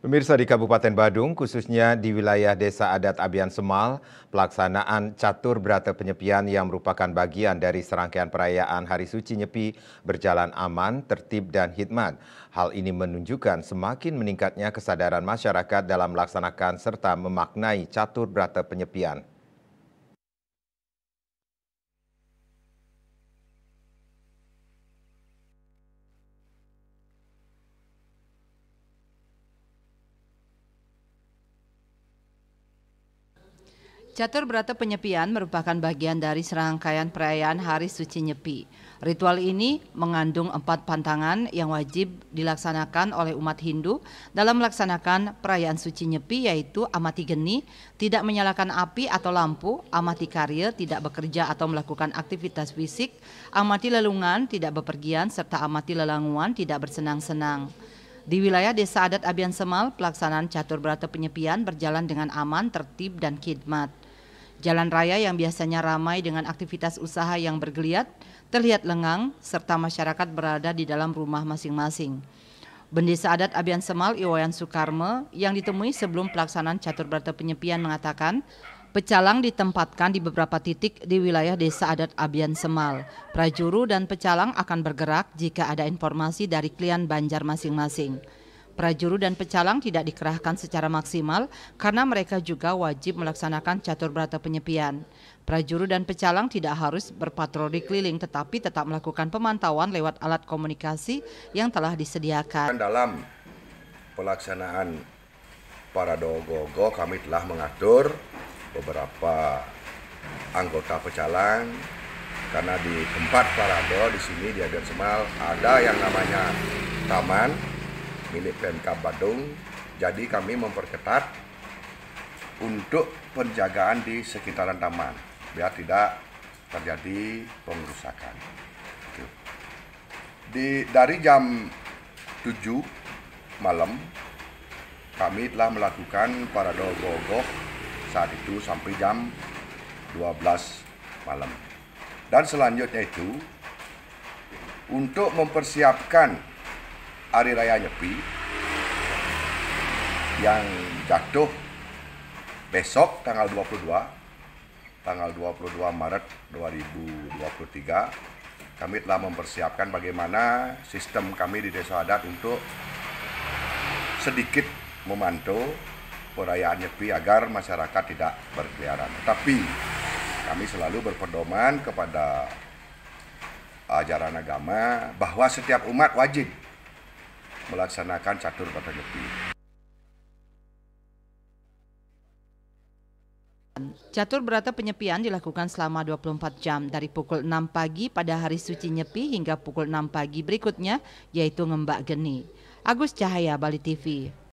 Pemirsa di Kabupaten Badung, khususnya di wilayah Desa Adat Abian Semal, pelaksanaan catur berata penyepian yang merupakan bagian dari serangkaian perayaan Hari Suci Nyepi berjalan aman, tertib, dan hikmat. Hal ini menunjukkan semakin meningkatnya kesadaran masyarakat dalam melaksanakan serta memaknai catur berata penyepian. Catur berata Penyepian merupakan bagian dari serangkaian perayaan Hari Suci Nyepi. Ritual ini mengandung empat pantangan yang wajib dilaksanakan oleh umat Hindu dalam melaksanakan perayaan suci Nyepi yaitu amati geni, tidak menyalakan api atau lampu, amati karya, tidak bekerja atau melakukan aktivitas fisik, amati lelungan, tidak bepergian, serta amati lelanguan, tidak bersenang-senang. Di wilayah Desa Adat Abian Semal, pelaksanaan catur berata penyepian berjalan dengan aman, tertib, dan khidmat. Jalan raya yang biasanya ramai dengan aktivitas usaha yang bergeliat terlihat lengang serta masyarakat berada di dalam rumah masing-masing. Bendesa adat Abian Semal Iwayan Sukarme yang ditemui sebelum pelaksanaan catur berata penyepian mengatakan pecalang ditempatkan di beberapa titik di wilayah desa adat Abian Semal. Prajuru dan pecalang akan bergerak jika ada informasi dari klien Banjar masing-masing. Prajuru dan pecalang tidak dikerahkan secara maksimal karena mereka juga wajib melaksanakan catur berata penyepian. Prajuru dan pecalang tidak harus berpatroli keliling tetapi tetap melakukan pemantauan lewat alat komunikasi yang telah disediakan. Dalam pelaksanaan para dogogo kami telah mengatur beberapa anggota pecalang karena di tempat parado di sini di Agen Semal ada yang namanya taman milik Pemkab Badung. Jadi kami memperketat untuk penjagaan di sekitaran taman biar tidak terjadi pengerusakan. Di dari jam 7 malam kami telah melakukan parade gogoh saat itu sampai jam 12 malam. Dan selanjutnya itu untuk mempersiapkan hari raya Nyepi yang jatuh besok tanggal 22 tanggal 22 Maret 2023 kami telah mempersiapkan bagaimana sistem kami di desa adat untuk sedikit memantau perayaan Nyepi agar masyarakat tidak berkeliaran. Tapi kami selalu berpedoman kepada ajaran agama bahwa setiap umat wajib melaksanakan catur pada Nyepi. Catur berata penyepian dilakukan selama 24 jam dari pukul 6 pagi pada hari suci Nyepi hingga pukul 6 pagi berikutnya yaitu ngembak geni. Agus Cahaya Bali TV.